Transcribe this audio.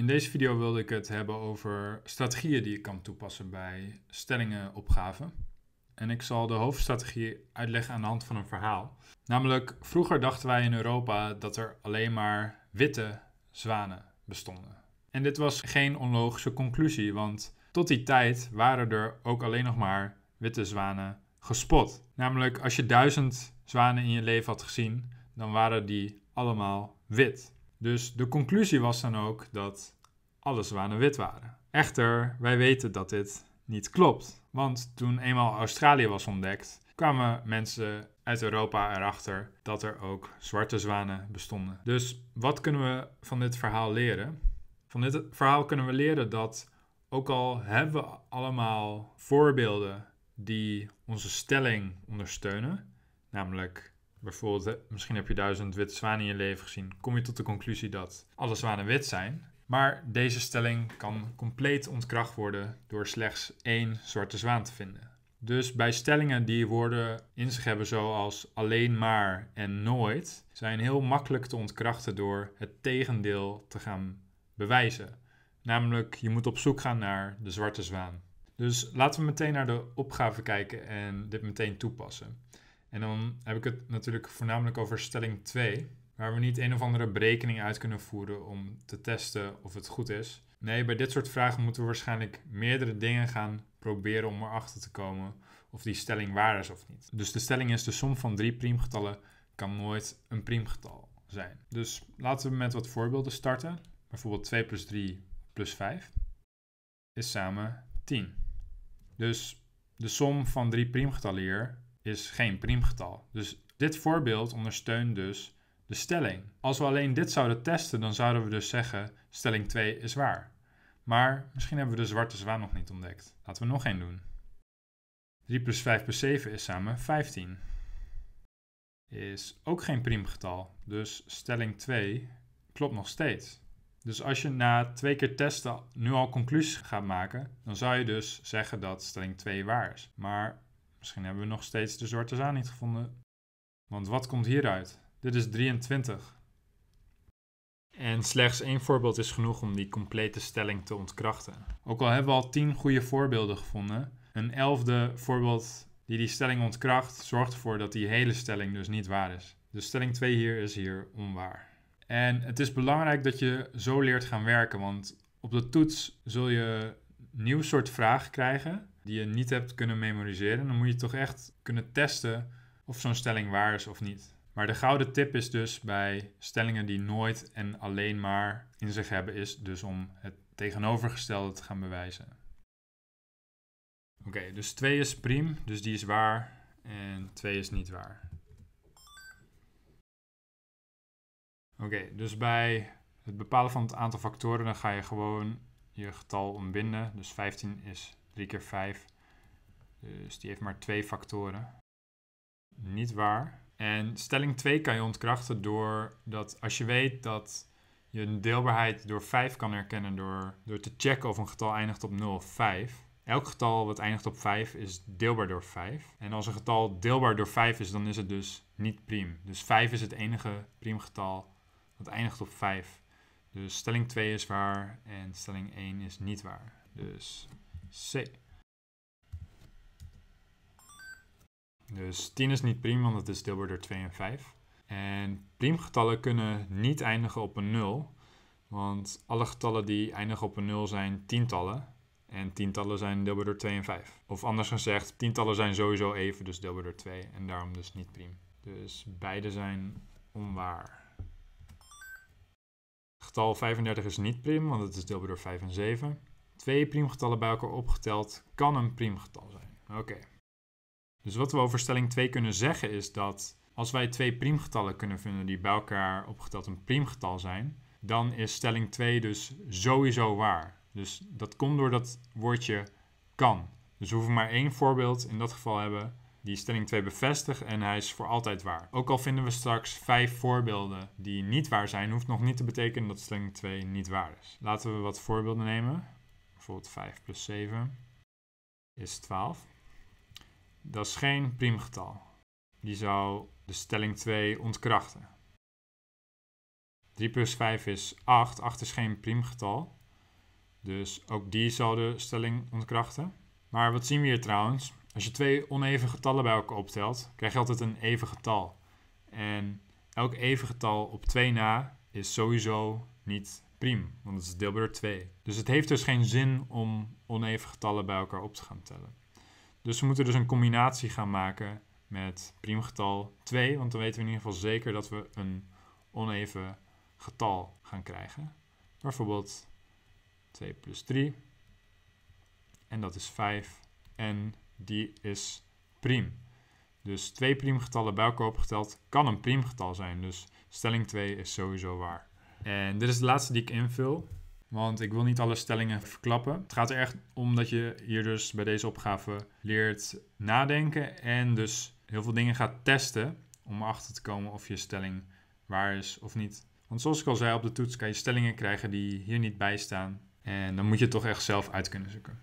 In deze video wilde ik het hebben over strategieën die je kan toepassen bij stellingenopgaven. En ik zal de hoofdstrategie uitleggen aan de hand van een verhaal. Namelijk, vroeger dachten wij in Europa dat er alleen maar witte zwanen bestonden. En dit was geen onlogische conclusie, want tot die tijd waren er ook alleen nog maar witte zwanen gespot. Namelijk, als je duizend zwanen in je leven had gezien, dan waren die allemaal wit. Dus de conclusie was dan ook dat alle zwanen wit waren. Echter, wij weten dat dit niet klopt. Want toen eenmaal Australië was ontdekt, kwamen mensen uit Europa erachter dat er ook zwarte zwanen bestonden. Dus wat kunnen we van dit verhaal leren? Van dit verhaal kunnen we leren dat ook al hebben we allemaal voorbeelden die onze stelling ondersteunen, namelijk Bijvoorbeeld, misschien heb je duizend witte zwanen in je leven gezien. Kom je tot de conclusie dat alle zwanen wit zijn. Maar deze stelling kan compleet ontkracht worden door slechts één zwarte zwaan te vinden. Dus bij stellingen die woorden in zich hebben zoals alleen maar en nooit, zijn heel makkelijk te ontkrachten door het tegendeel te gaan bewijzen. Namelijk, je moet op zoek gaan naar de zwarte zwaan. Dus laten we meteen naar de opgave kijken en dit meteen toepassen. En dan heb ik het natuurlijk voornamelijk over stelling 2, waar we niet een of andere berekening uit kunnen voeren om te testen of het goed is. Nee, bij dit soort vragen moeten we waarschijnlijk meerdere dingen gaan proberen om erachter te komen of die stelling waar is of niet. Dus de stelling is de som van drie priemgetallen kan nooit een priemgetal zijn. Dus laten we met wat voorbeelden starten. Bijvoorbeeld 2 plus 3 plus 5 is samen 10. Dus de som van drie priemgetallen hier is geen priemgetal. Dus dit voorbeeld ondersteunt dus de stelling. Als we alleen dit zouden testen, dan zouden we dus zeggen: stelling 2 is waar. Maar misschien hebben we de zwarte zwaan nog niet ontdekt. Laten we nog één doen. 3 plus 5 plus 7 is samen 15. Is ook geen priemgetal, dus stelling 2 klopt nog steeds. Dus als je na twee keer testen nu al conclusies gaat maken, dan zou je dus zeggen dat stelling 2 waar is. Maar Misschien hebben we nog steeds de zwarte zaan niet gevonden. Want wat komt hieruit? Dit is 23. En slechts één voorbeeld is genoeg om die complete stelling te ontkrachten. Ook al hebben we al 10 goede voorbeelden gevonden, een elfde voorbeeld die die stelling ontkracht zorgt ervoor dat die hele stelling dus niet waar is. Dus stelling 2 hier is hier onwaar. En het is belangrijk dat je zo leert gaan werken, want op de toets zul je een nieuw soort vraag krijgen die je niet hebt kunnen memoriseren, dan moet je toch echt kunnen testen of zo'n stelling waar is of niet. Maar de gouden tip is dus bij stellingen die nooit en alleen maar in zich hebben, is dus om het tegenovergestelde te gaan bewijzen. Oké, dus 2 is priem, dus die is waar en 2 is niet waar. Oké, dus bij het bepalen van het aantal factoren, dan ga je gewoon je getal ombinden. Dus 15 is 3 keer 5. Dus die heeft maar twee factoren. Niet waar. En stelling 2 kan je ontkrachten door dat als je weet dat je een deelbaarheid door 5 kan herkennen door, door te checken of een getal eindigt op 0 of 5. Elk getal wat eindigt op 5 is deelbaar door 5. En als een getal deelbaar door 5 is, dan is het dus niet priem. Dus 5 is het enige priemgetal dat eindigt op 5. Dus stelling 2 is waar en stelling 1 is niet waar. Dus C. Dus 10 is niet priem, want het is deelbaar door 2 en 5. En priemgetallen kunnen niet eindigen op een 0, want alle getallen die eindigen op een 0 zijn tientallen. En tientallen zijn deelbaar door 2 en 5. Of anders gezegd, tientallen zijn sowieso even, dus deelbaar door 2 en daarom dus niet priem. Dus beide zijn onwaar. Getal 35 is niet prim, want het is deelbaar door 5 en 7 twee priemgetallen bij elkaar opgeteld kan een priemgetal zijn. Oké. Dus wat we over stelling 2 kunnen zeggen is dat als wij twee priemgetallen kunnen vinden die bij elkaar opgeteld een priemgetal zijn, dan is stelling 2 dus sowieso waar. Dus dat komt door dat woordje kan. Dus we hoeven maar één voorbeeld in dat geval hebben die stelling 2 bevestigt en hij is voor altijd waar. Ook al vinden we straks vijf voorbeelden die niet waar zijn, hoeft nog niet te betekenen dat stelling 2 niet waar is. Laten we wat voorbeelden nemen bijvoorbeeld 5 plus 7 is 12. Dat is geen priemgetal. Die zou de stelling 2 ontkrachten. 3 plus 5 is 8. 8 is geen priemgetal. Dus ook die zou de stelling ontkrachten. Maar wat zien we hier trouwens? Als je twee oneven getallen bij elkaar optelt, krijg je altijd een even getal. En elk even getal op 2 na is sowieso niet priem, want het is door 2. Dus het heeft dus geen zin om oneven getallen bij elkaar op te gaan tellen. Dus we moeten dus een combinatie gaan maken met priemgetal 2, want dan weten we in ieder geval zeker dat we een oneven getal gaan krijgen. Bijvoorbeeld 2 plus 3. En dat is 5. En die is priem. Dus twee priemgetallen bij elkaar opgeteld kan een priemgetal zijn. Dus stelling 2 is sowieso waar. En dit is de laatste die ik invul. Want ik wil niet alle stellingen verklappen. Het gaat er echt om dat je hier dus bij deze opgave leert nadenken. En dus heel veel dingen gaat testen. Om achter te komen of je stelling waar is of niet. Want zoals ik al zei, op de toets kan je stellingen krijgen die hier niet bij staan. En dan moet je het toch echt zelf uit kunnen zoeken.